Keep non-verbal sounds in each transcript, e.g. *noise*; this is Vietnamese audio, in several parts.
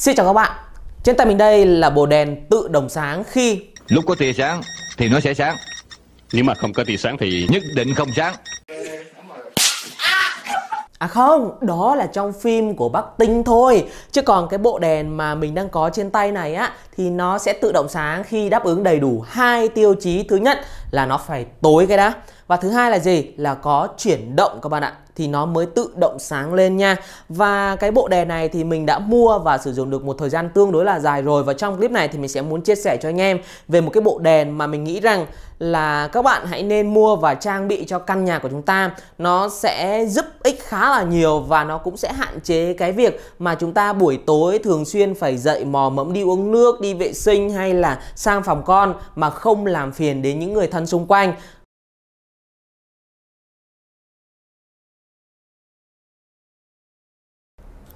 Xin chào các bạn Trên tay mình đây là bộ đèn tự đồng sáng khi Lúc có tia sáng thì nó sẽ sáng Nhưng mà không có tia sáng thì nhất định không sáng À không, đó là trong phim của Bắc Tinh thôi Chứ còn cái bộ đèn mà mình đang có trên tay này á Thì nó sẽ tự động sáng khi đáp ứng đầy đủ hai tiêu chí Thứ nhất là nó phải tối cái đã Và thứ hai là gì? Là có chuyển động các bạn ạ thì nó mới tự động sáng lên nha và cái bộ đèn này thì mình đã mua và sử dụng được một thời gian tương đối là dài rồi và trong clip này thì mình sẽ muốn chia sẻ cho anh em về một cái bộ đèn mà mình nghĩ rằng là các bạn hãy nên mua và trang bị cho căn nhà của chúng ta nó sẽ giúp ích khá là nhiều và nó cũng sẽ hạn chế cái việc mà chúng ta buổi tối thường xuyên phải dậy mò mẫm đi uống nước đi vệ sinh hay là sang phòng con mà không làm phiền đến những người thân xung quanh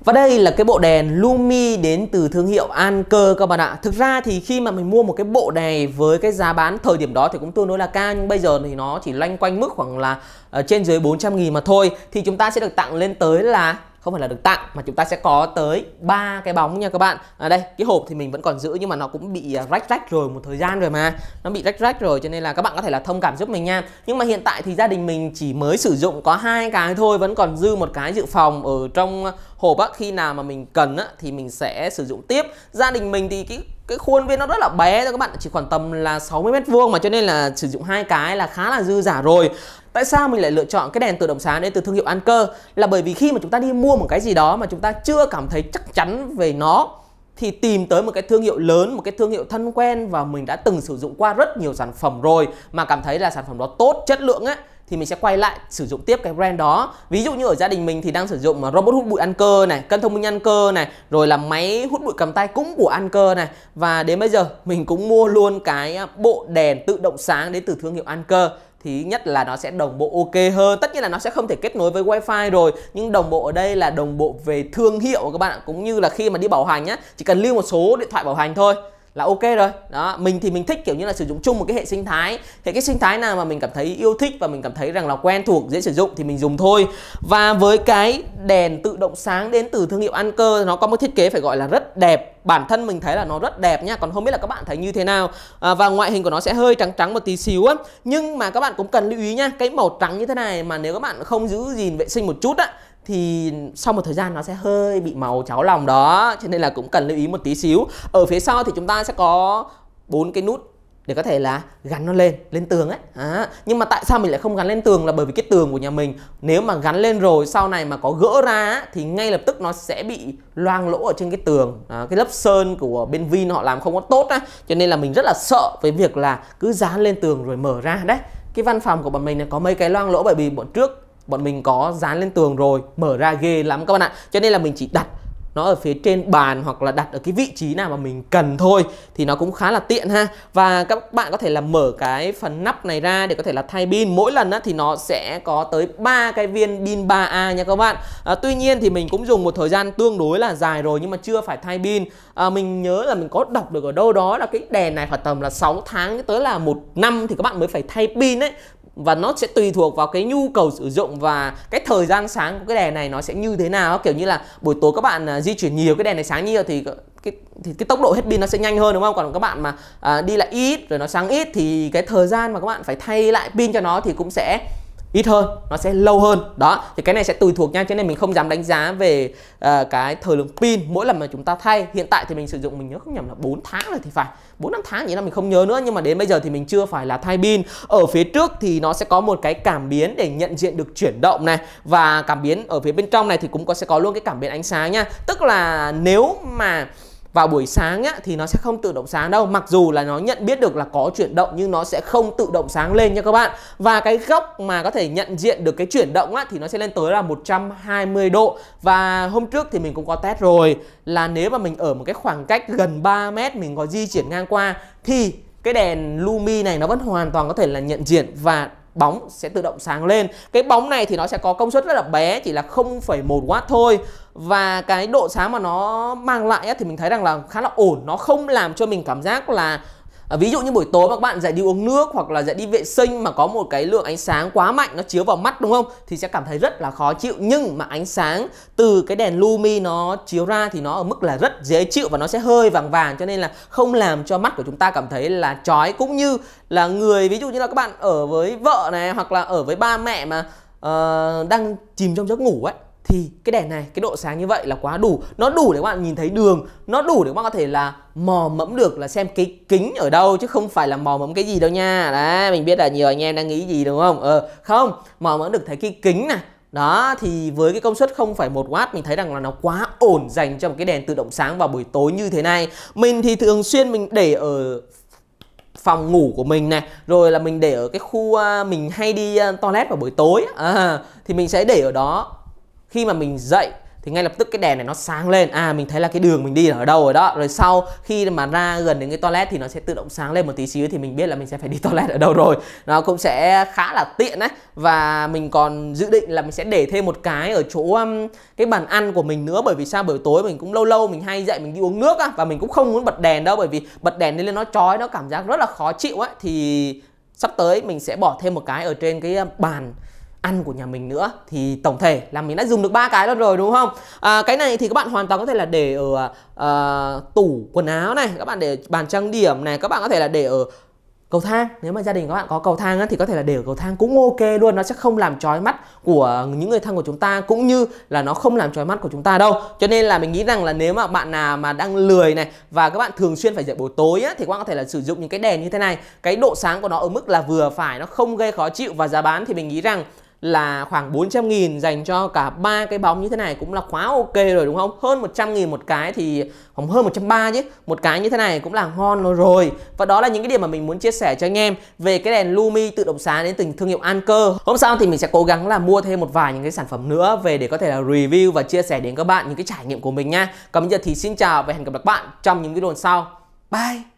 Và đây là cái bộ đèn Lumi đến từ thương hiệu Anker các bạn ạ Thực ra thì khi mà mình mua một cái bộ này với cái giá bán thời điểm đó thì cũng tương đối là cao Nhưng bây giờ thì nó chỉ loanh quanh mức khoảng là ờ, trên dưới 400 nghìn mà thôi Thì chúng ta sẽ được tặng lên tới là không phải là được tặng mà chúng ta sẽ có tới ba cái bóng nha các bạn ở à đây cái hộp thì mình vẫn còn giữ nhưng mà nó cũng bị à, rách rách rồi một thời gian rồi mà nó bị rách rách rồi cho nên là các bạn có thể là thông cảm giúp mình nha nhưng mà hiện tại thì gia đình mình chỉ mới sử dụng có hai cái thôi vẫn còn dư một cái dự phòng ở trong hộp á khi nào mà mình cần á thì mình sẽ sử dụng tiếp gia đình mình thì cái cái khuôn viên nó rất là bé thôi các bạn chỉ khoảng tầm là 60 mét vuông mà cho nên là sử dụng hai cái là khá là dư giả rồi Tại sao mình lại lựa chọn cái đèn tự động sáng đến từ thương hiệu Anker? Là bởi vì khi mà chúng ta đi mua một cái gì đó mà chúng ta chưa cảm thấy chắc chắn về nó thì tìm tới một cái thương hiệu lớn, một cái thương hiệu thân quen và mình đã từng sử dụng qua rất nhiều sản phẩm rồi mà cảm thấy là sản phẩm đó tốt, chất lượng ấy thì mình sẽ quay lại sử dụng tiếp cái brand đó ví dụ như ở gia đình mình thì đang sử dụng à, robot hút bụi ăn cơ này cân thông minh ăn cơ này rồi là máy hút bụi cầm tay cũng của ăn cơ này và đến bây giờ mình cũng mua luôn cái à, bộ đèn tự động sáng đến từ thương hiệu ăn cơ thì nhất là nó sẽ đồng bộ ok hơn tất nhiên là nó sẽ không thể kết nối với wifi rồi nhưng đồng bộ ở đây là đồng bộ về thương hiệu các bạn cũng như là khi mà đi bảo hành nhá chỉ cần lưu một số điện thoại bảo hành thôi là ok rồi đó mình thì mình thích kiểu như là sử dụng chung một cái hệ sinh thái thì cái sinh thái nào mà mình cảm thấy yêu thích và mình cảm thấy rằng là quen thuộc dễ sử dụng thì mình dùng thôi và với cái đèn tự động sáng đến từ thương hiệu Anker nó có một thiết kế phải gọi là rất đẹp bản thân mình thấy là nó rất đẹp nha còn không biết là các bạn thấy như thế nào à, và ngoại hình của nó sẽ hơi trắng trắng một tí xíu á nhưng mà các bạn cũng cần lưu ý nha cái màu trắng như thế này mà nếu các bạn không giữ gìn vệ sinh một chút á thì sau một thời gian nó sẽ hơi bị màu cháo lòng đó cho nên là cũng cần lưu ý một tí xíu ở phía sau thì chúng ta sẽ có bốn cái nút để có thể là gắn nó lên lên tường ấy à, nhưng mà tại sao mình lại không gắn lên tường là bởi vì cái tường của nhà mình nếu mà gắn lên rồi sau này mà có gỡ ra thì ngay lập tức nó sẽ bị loang lỗ ở trên cái tường à, cái lớp sơn của bên Vin họ làm không có tốt á cho nên là mình rất là sợ với việc là cứ dán lên tường rồi mở ra đấy cái văn phòng của bọn mình là có mấy cái loang lỗ bởi vì bọn trước bọn mình có dán lên tường rồi mở ra ghê lắm các bạn ạ cho nên là mình chỉ đặt nó ở phía trên bàn hoặc là đặt ở cái vị trí nào mà mình cần thôi thì nó cũng khá là tiện ha và các bạn có thể là mở cái phần nắp này ra để có thể là thay pin mỗi lần á, thì nó sẽ có tới 3 cái viên pin 3A nha các bạn à, tuy nhiên thì mình cũng dùng một thời gian tương đối là dài rồi nhưng mà chưa phải thay pin à, mình nhớ là mình có đọc được ở đâu đó là cái đèn này khoảng tầm là 6 tháng tới là một năm thì các bạn mới phải thay pin đấy và nó sẽ tùy thuộc vào cái nhu cầu sử dụng và cái thời gian sáng của cái đèn này nó sẽ như thế nào kiểu như là buổi tối các bạn à, di chuyển nhiều cái đèn này sáng nhiều thì cái thì cái tốc độ hết pin nó sẽ nhanh hơn đúng không còn các bạn mà à, đi lại ít rồi nó sáng ít thì cái thời gian mà các bạn phải thay lại pin cho nó thì cũng sẽ ít hơn nó sẽ lâu hơn đó thì cái này sẽ tùy thuộc nha cho nên mình không dám đánh giá về uh, cái thời lượng pin mỗi lần mà chúng ta thay hiện tại thì mình sử dụng mình nhớ không nhầm là 4 tháng rồi thì phải 4 năm tháng gì là mình không nhớ nữa nhưng mà đến bây giờ thì mình chưa phải là thay pin ở phía trước thì nó sẽ có một cái cảm biến để nhận diện được chuyển động này và cảm biến ở phía bên trong này thì cũng có sẽ có luôn cái cảm biến ánh sáng nha tức là nếu mà vào buổi sáng á, thì nó sẽ không tự động sáng đâu mặc dù là nó nhận biết được là có chuyển động nhưng nó sẽ không tự động sáng lên nha các bạn và cái góc mà có thể nhận diện được cái chuyển động á, thì nó sẽ lên tới là 120 độ và hôm trước thì mình cũng có test rồi là nếu mà mình ở một cái khoảng cách gần 3 mét mình có di chuyển ngang qua thì cái đèn lumi này nó vẫn hoàn toàn có thể là nhận diện và bóng sẽ tự động sáng lên cái bóng này thì nó sẽ có công suất rất là bé chỉ là 0,1W thôi và cái độ sáng mà nó mang lại thì mình thấy rằng là khá là ổn nó không làm cho mình cảm giác là à, ví dụ như buổi tối mà các bạn dậy đi uống nước hoặc là dậy đi vệ sinh mà có một cái lượng ánh sáng quá mạnh nó chiếu vào mắt đúng không thì sẽ cảm thấy rất là khó chịu nhưng mà ánh sáng từ cái đèn lumi nó chiếu ra thì nó ở mức là rất dễ chịu và nó sẽ hơi vàng vàng cho nên là không làm cho mắt của chúng ta cảm thấy là chói cũng như là người ví dụ như là các bạn ở với vợ này hoặc là ở với ba mẹ mà uh, đang chìm trong giấc ngủ ấy thì cái đèn này cái độ sáng như vậy là quá đủ nó đủ để các bạn nhìn thấy đường nó đủ để các bạn có thể là mò mẫm được là xem cái kính ở đâu chứ không phải là mò mẫm cái gì đâu nha đấy mình biết là nhiều anh em đang nghĩ gì đúng không ờ không mò mẫm được thấy cái kính này đó thì với cái công suất không phải một watt mình thấy rằng là nó quá ổn dành cho một cái đèn tự động sáng vào buổi tối như thế này mình thì thường xuyên mình để ở phòng ngủ của mình này rồi là mình để ở cái khu à, mình hay đi à, toilet vào buổi tối à, thì mình sẽ để ở đó khi mà mình dậy thì ngay lập tức cái đèn này nó sáng lên à mình thấy là cái đường mình đi ở đâu rồi đó rồi sau khi mà ra gần đến cái toilet thì nó sẽ tự động sáng lên một tí xíu thì mình biết là mình sẽ phải đi *laughs* toilet ở đâu rồi nó cũng sẽ khá là tiện đấy và mình còn dự định là mình sẽ để thêm một cái ở chỗ um, cái bàn ăn của mình nữa bởi vì sao buổi tối mình cũng lâu lâu mình hay dậy mình đi uống nước á và mình cũng không muốn bật đèn đâu bởi vì bật đèn lên nó chói nó cảm giác rất là khó chịu á thì sắp tới mình sẽ bỏ thêm một cái ở trên cái um, bàn ăn của nhà mình nữa thì tổng thể là mình đã dùng được ba cái luôn rồi đúng không à, cái này thì các bạn hoàn toàn có thể là để ở à, tủ quần áo này các bạn để bàn trang điểm này các bạn có thể là để ở cầu thang nếu mà gia đình các bạn có cầu thang á, thì có thể là để ở cầu thang cũng ok luôn nó sẽ không làm trói mắt của những người thân của chúng ta cũng như là nó không làm trói mắt của chúng ta đâu cho nên là mình nghĩ rằng là nếu mà bạn nào mà đang lười này và các bạn thường xuyên phải dậy buổi tối á, thì các bạn có thể là sử dụng những cái đèn như thế này cái độ sáng của nó ở mức là vừa phải nó không gây khó chịu và giá bán thì mình nghĩ rằng là khoảng 400 nghìn dành cho cả ba cái bóng như thế này cũng là quá ok rồi đúng không? Hơn 100 nghìn một cái thì khoảng hơn 130 chứ. Một cái như thế này cũng là ngon rồi. Và đó là những cái điểm mà mình muốn chia sẻ cho anh em về cái đèn Lumi tự động sáng đến từ thương hiệu Anker. Hôm sau thì mình sẽ cố gắng là mua thêm một vài những cái sản phẩm nữa về để có thể là review và chia sẻ đến các bạn những cái trải nghiệm của mình nha. Còn bây giờ thì xin chào và hẹn gặp lại các bạn trong những video lần sau. Bye.